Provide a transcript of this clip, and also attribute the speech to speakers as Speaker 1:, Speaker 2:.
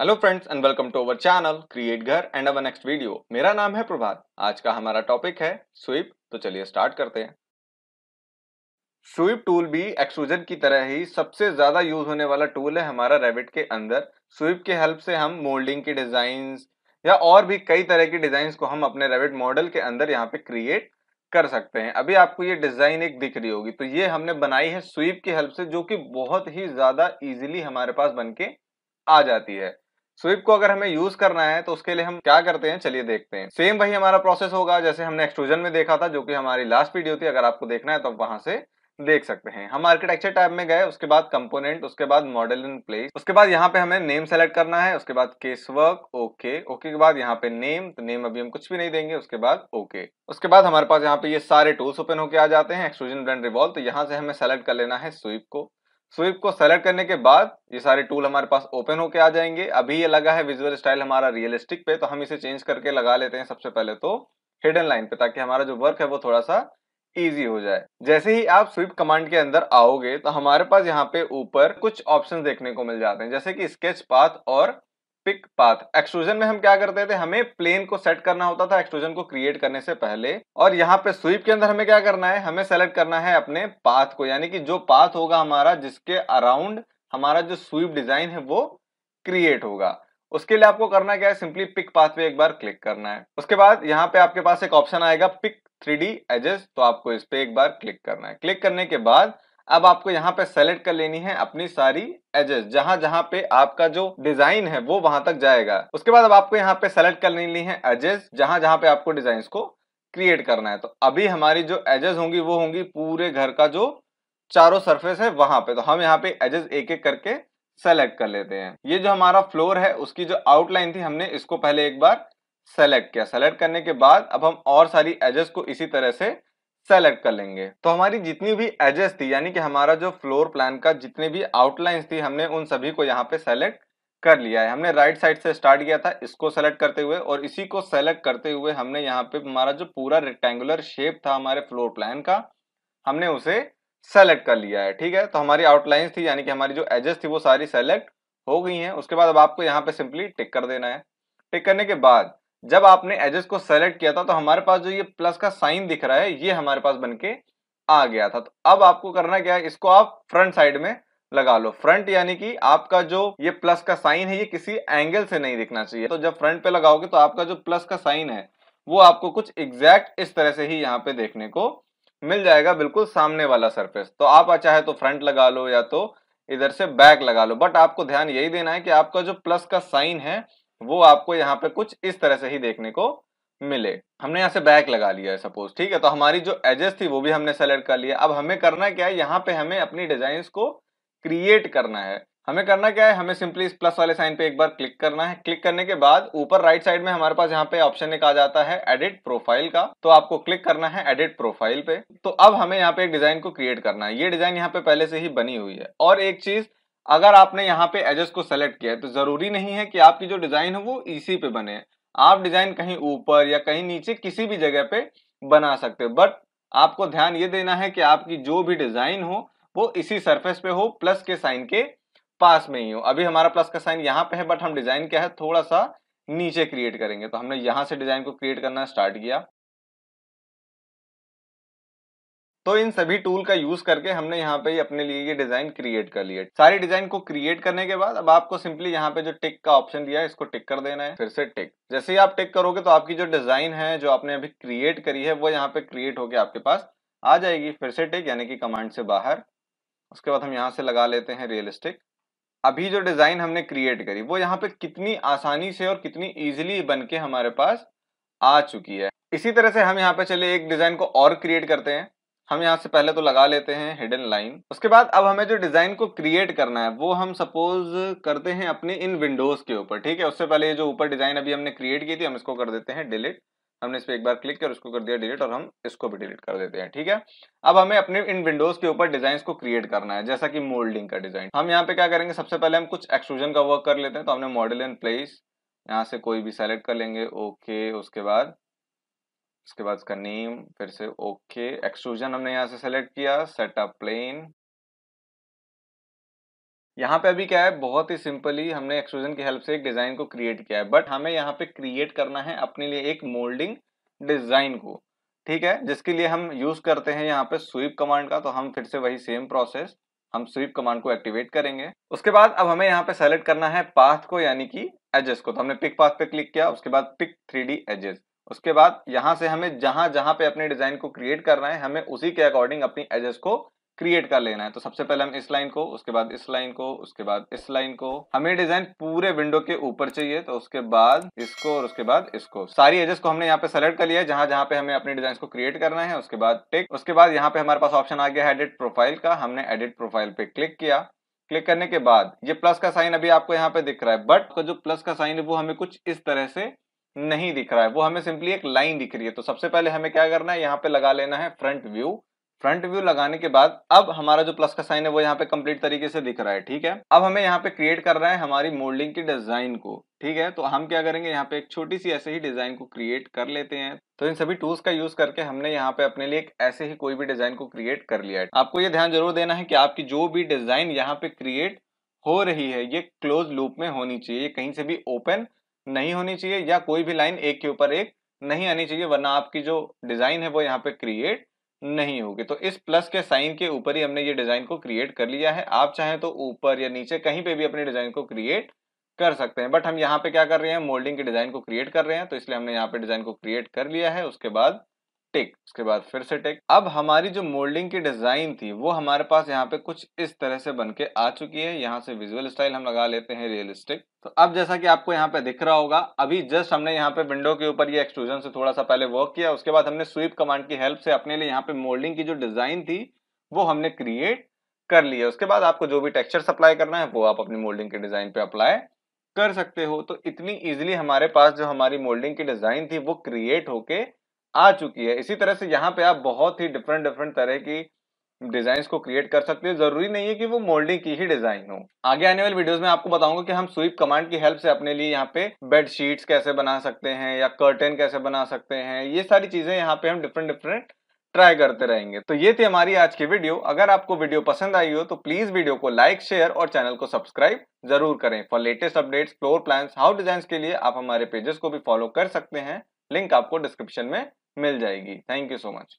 Speaker 1: hello friends and welcome to our channel create घर and our next video मेरा नाम है प्रभात आज का हमारा टॉपिक है स्वीप तो चलिए स्टार्ट करते हैं स्वीप टूल भी एक्सट्रूजन की तरह ही सबसे ज्यादा यूज होने वाला टूल है हमारा रेबिट के अंदर स्वीप के हेल्प से हम मोल्डिंग की डिजाइन या और भी कई तरह की डिजाइन को हम अपने रेबिट मॉडल के अंदर यहाँ पे क्रिएट कर सकते हैं अभी आपको ये डिजाइन एक दिख रही होगी तो ये हमने बनाई है स्वीप की हेल्प से जो कि बहुत ही ज्यादा ईजिली हमारे पास बन आ जाती है स्वीप को अगर हमें यूज करना है तो उसके लिए हम क्या करते हैं चलिए देखते हैं सेम वही हमारा प्रोसेस होगा जैसे हमने एक्सट्रूजन में देखा था जो कि हमारी लास्ट वीडियो थी अगर आपको देखना है तो आप वहां से देख सकते हैं हम आर्किटेक्चर टाइप में गए उसके बाद कंपोनेंट उसके बाद मॉडल इन प्लेस उसके बाद यहाँ पे हमें नेम सेलेक्ट करना है उसके बाद केस वर्क ओके ओके के बाद यहाँ पे नेम तो नेम अभी हम कुछ भी नहीं देंगे उसके बाद ओके उसके बाद हमारे पास यहाँ पे ये सारे टूल्स ओपन होके आ जाते हैं एक्सट्रूजन ब्रांड रिवॉल्व तो यहाँ से हमें सेलेक्ट कर लेना है स्वीप को स्वीप को सेलेक्ट करने के बाद ये सारे टूल हमारे पास ओपन होके आ जाएंगे अभी ये लगा है विजुअल स्टाइल हमारा रियलिस्टिक पे तो हम इसे चेंज करके लगा लेते हैं सबसे पहले तो हिडन लाइन पे ताकि हमारा जो वर्क है वो थोड़ा सा इजी हो जाए जैसे ही आप स्वीप कमांड के अंदर आओगे तो हमारे पास यहाँ पे ऊपर कुछ ऑप्शन देखने को मिल जाते हैं जैसे कि स्केच पाथ और स्पेसिफिक पाथ एक्सट्रूजन में हम क्या करते थे हमें प्लेन को सेट करना होता था एक्सट्रूजन को क्रिएट करने से पहले और यहाँ पे स्वीप के अंदर हमें क्या करना है हमें सेलेक्ट करना है अपने पाथ को यानी कि जो पाथ होगा हमारा जिसके अराउंड हमारा जो स्वीप डिजाइन है वो क्रिएट होगा उसके लिए आपको करना क्या है सिंपली पिक पाथ पे एक बार क्लिक करना है उसके बाद यहाँ पे आपके पास एक ऑप्शन आएगा पिक थ्री एजेस तो आपको इस पे एक बार क्लिक करना है क्लिक करने के बाद अब आपको यहाँ पे सेलेक्ट कर लेनी है अपनी सारी एजेस जहां जहां पे आपका जो डिजाइन है वो वहां तक जाएगा उसके बाद अब आपको यहाँ पे सेलेक्ट कर लेनी है एजेस जहां जहां पे आपको डिजाइन को क्रिएट करना है तो अभी हमारी जो एजेस होंगी वो होंगी पूरे घर का जो चारों सरफेस है वहां पे तो हम यहाँ पे एजेस एक एक करके सेलेक्ट कर लेते हैं ये जो हमारा फ्लोर है उसकी जो आउटलाइन थी हमने इसको पहले एक बार सेलेक्ट किया सेलेक्ट करने के बाद अब हम और सारी एजेस को इसी तरह से सेलेक्ट कर लेंगे तो हमारी जितनी भी एजेस थी यानी कि हमारा जो फ्लोर प्लान का जितने भी आउटलाइंस थी हमने उन सभी को यहाँ पे सेलेक्ट कर लिया है हमने राइट साइड से स्टार्ट किया था इसको सेलेक्ट करते हुए और इसी को सेलेक्ट करते हुए हमने यहाँ पे हमारा जो पूरा रेक्टेंगुलर शेप था हमारे फ्लोर प्लान का हमने उसे सेलेक्ट कर लिया है ठीक है तो हमारी आउटलाइंस थी यानी कि हमारी जो एजेस थी वो सारी सेलेक्ट हो गई हैं उसके बाद अब आपको यहाँ पे सिंपली टिक कर देना है टिक करने के बाद जब आपने एजेस को सेलेक्ट किया था तो हमारे पास जो ये प्लस का साइन दिख रहा है ये हमारे पास बन के आ गया था तो अब आपको करना क्या है इसको आप फ्रंट साइड में लगा लो फ्रंट यानी कि आपका जो ये प्लस का साइन है ये किसी एंगल से नहीं दिखना चाहिए तो जब फ्रंट पे लगाओगे तो आपका जो प्लस का साइन है वो आपको कुछ एग्जैक्ट इस तरह से ही यहाँ पे देखने को मिल जाएगा बिल्कुल सामने वाला सरफेस तो आप चाहे तो फ्रंट लगा लो या तो इधर से बैक लगा लो बट आपको ध्यान यही देना है कि आपका जो प्लस का साइन है वो आपको यहाँ पे कुछ इस तरह से ही देखने को मिले हमने यहाँ से बैक लगा लिया है सपोज ठीक है तो हमारी जो एजेस थी वो भी हमने सेलेक्ट कर लिया अब हमें करना क्या है यहाँ पे हमें अपनी डिजाइन को क्रिएट करना है हमें करना क्या है हमें सिंपली इस प्लस वाले साइन पे एक बार क्लिक करना है क्लिक करने के बाद ऊपर राइट साइड में हमारे पास यहाँ पे ऑप्शन एक आ जाता है एडिट प्रोफाइल का तो आपको क्लिक करना है एडिट प्रोफाइल पे तो अब हमें यहाँ पे एक डिजाइन को क्रिएट करना है ये डिजाइन यहाँ पे पहले से ही बनी हुई है और एक चीज अगर आपने यहाँ पे एजेस को सेलेक्ट किया है तो जरूरी नहीं है कि आपकी जो डिजाइन है वो इसी पे बने आप डिजाइन कहीं ऊपर या कहीं नीचे किसी भी जगह पे बना सकते हो बट आपको ध्यान ये देना है कि आपकी जो भी डिजाइन हो वो इसी सरफेस पे हो प्लस के साइन के पास में ही हो अभी हमारा प्लस का साइन यहाँ पे है बट हम डिजाइन क्या है थोड़ा सा नीचे क्रिएट करेंगे तो हमने यहाँ से डिजाइन को क्रिएट करना स्टार्ट किया तो इन सभी टूल का यूज करके हमने यहाँ पे अपने लिए ये डिजाइन क्रिएट कर लिया सारी डिजाइन को क्रिएट करने के बाद अब आपको सिंपली यहाँ पे जो टिक का ऑप्शन दिया है इसको टिक कर देना है फिर से टिक जैसे ही आप टिक करोगे तो आपकी जो डिजाइन है जो आपने अभी क्रिएट करी है वो यहाँ पे क्रिएट होकर आपके पास आ जाएगी फिर से टिक यानी कि कमांड से बाहर उसके बाद हम यहाँ से लगा लेते हैं रियलिस्टिक अभी जो डिजाइन हमने क्रिएट करी वो यहाँ पे कितनी आसानी से और कितनी इजिली बन के हमारे पास आ चुकी है इसी तरह से हम यहाँ पे चले एक डिजाइन को और क्रिएट करते हैं हम यहाँ से पहले तो लगा लेते हैं हिडन लाइन उसके बाद अब हमें जो डिजाइन को क्रिएट करना है वो हम सपोज करते हैं अपने इन विंडोज के ऊपर ठीक है उससे पहले ये जो ऊपर डिजाइन अभी हमने क्रिएट की थी हम इसको कर देते हैं डिलीट हमने इस पर एक बार क्लिक किया उसको कर दिया डिलीट और हम इसको भी डिलीट कर देते हैं ठीक है अब हमें अपने इन विंडोज के ऊपर डिजाइन को क्रिएट करना है जैसा कि मोल्डिंग का डिजाइन हम यहाँ पे क्या करेंगे सबसे पहले हम कुछ एक्सक्लूजन का वर्क कर लेते हैं तो हमने मॉडल एंड प्लेस यहाँ से कोई भी सेलेक्ट कर लेंगे ओके उसके बाद उसके बाद इसका नेम फिर से ओके एक्सट्रूजन हमने यहाँ से सेलेक्ट किया सेटअप प्लेन यहाँ पे अभी क्या है बहुत ही सिंपली हमने एक्सट्रूजन की हेल्प से एक डिज़ाइन को क्रिएट किया है बट हमें यहाँ पे क्रिएट करना है अपने लिए एक मोल्डिंग डिज़ाइन को ठीक है जिसके लिए हम यूज़ करते हैं यहाँ पे स्वीप कमांड का तो हम फिर से वही सेम प्रोसेस हम स्वीप कमांड को एक्टिवेट करेंगे उसके बाद अब हमें यहाँ पे सेलेक्ट करना है पाथ को यानी कि एजेस को तो हमने पिक पाथ पे क्लिक किया उसके बाद पिक थ्री एजेस उसके बाद यहां से हमें जहां जहां पे अपने डिजाइन को क्रिएट कर रहे हैं हमें उसी के अकॉर्डिंग अपनी एजेस को क्रिएट कर लेना है तो सबसे पहले हम इस लाइन को उसके बाद इस लाइन को उसके बाद इस लाइन को हमें डिजाइन पूरे विंडो के ऊपर चाहिए तो उसके बाद इसको और उसके बाद इसको सारी एजेस को हमने यहाँ पे सेलेक्ट कर लिया है जहां जहां पे हमें अपने डिजाइन को क्रिएट करना है उसके बाद टिक उसके बाद यहाँ पे हमारे पास ऑप्शन आ गया है एडिट प्रोफाइल का हमने एडिट प्रोफाइल पे क्लिक किया क्लिक करने के बाद ये प्लस का साइन अभी आपको यहाँ पे दिख रहा है बट जो प्लस का साइन है वो हमें कुछ इस तरह से नहीं दिख रहा है वो हमें सिंपली एक लाइन दिख रही है तो सबसे पहले हमें क्या करना है यहाँ पे लगा लेना है फ्रंट व्यू फ्रंट व्यू लगाने के बाद अब हमारा जो प्लस का साइन है वो यहाँ पे कंप्लीट तरीके से दिख रहा है ठीक है अब हमें यहाँ पे क्रिएट कर रहा है हमारी मोल्डिंग की डिजाइन को ठीक है तो हम क्या करेंगे यहाँ पे एक छोटी सी ऐसे ही डिजाइन को क्रिएट कर लेते हैं तो इन सभी टूल्स का यूज करके हमने यहाँ पे अपने लिए एक ऐसे ही कोई भी डिजाइन को क्रिएट कर लिया है आपको ये ध्यान जरूर देना है कि आपकी जो भी डिजाइन यहाँ पे क्रिएट हो रही है ये क्लोज लूप में होनी चाहिए कहीं से भी ओपन नहीं होनी चाहिए या कोई भी लाइन एक के ऊपर एक नहीं आनी चाहिए वरना आपकी जो डिजाइन है वो यहाँ पे क्रिएट नहीं होगी तो इस प्लस के साइन के ऊपर ही हमने ये डिजाइन को क्रिएट कर लिया है आप चाहें तो ऊपर या नीचे कहीं पे भी अपने डिजाइन को क्रिएट कर सकते हैं बट हम यहाँ पे क्या कर रहे हैं मोल्डिंग के डिजाइन को क्रिएट कर रहे हैं तो इसलिए हमने यहाँ पे डिजाइन को क्रिएट कर लिया है उसके बाद टिक उसके बाद फिर से टिक अब हमारी जो मोल्डिंग की डिजाइन थी वो हमारे पास यहाँ पे कुछ इस तरह से बनके आ चुकी है यहाँ से विजुअल स्टाइल हम लगा लेते हैं रियलिस्टिक तो अब जैसा कि आपको यहाँ पे दिख रहा होगा अभी जस्ट हमने यहाँ पे विंडो के ऊपर ये एक्सट्रूजन से थोड़ा सा पहले वर्क किया उसके बाद हमने स्वीप कमांड की हेल्प से अपने लिए यहाँ पे मोल्डिंग की जो डिजाइन थी वो हमने क्रिएट कर लिया उसके बाद आपको जो भी टेक्सचर सप्लाई करना है वो आप अपनी मोल्डिंग के डिजाइन पे अप्लाई कर सकते हो तो इतनी इजीली हमारे पास जो हमारी मोल्डिंग की डिजाइन थी वो क्रिएट होके आ चुकी है इसी तरह से यहाँ पे आप बहुत ही डिफरेंट डिफरेंट तरह की डिजाइन को क्रिएट कर सकते हो जरूरी नहीं है कि वो मोल्डिंग की ही डिजाइन हो आगे आने वाले वीडियोस में आपको बताऊंगा कि हम स्वीप कमांड की हेल्प से अपने लिए यहाँ पे बेडशीट्स कैसे बना सकते हैं या कर्टेन कैसे बना सकते हैं ये सारी चीजें यहाँ पे हम डिफरेंट डिफरेंट ट्राई करते रहेंगे तो ये थी हमारी आज की वीडियो अगर आपको वीडियो पसंद आई हो तो प्लीज वीडियो को लाइक शेयर और चैनल को सब्सक्राइब जरूर करें for latest updates floor plan house design के लिए आप हमारे पेजेस को भी फॉलो कर सकते हैं लिंक आपको डिस्क्रिप्शन में मिल जाएगी थैंक यू सो मच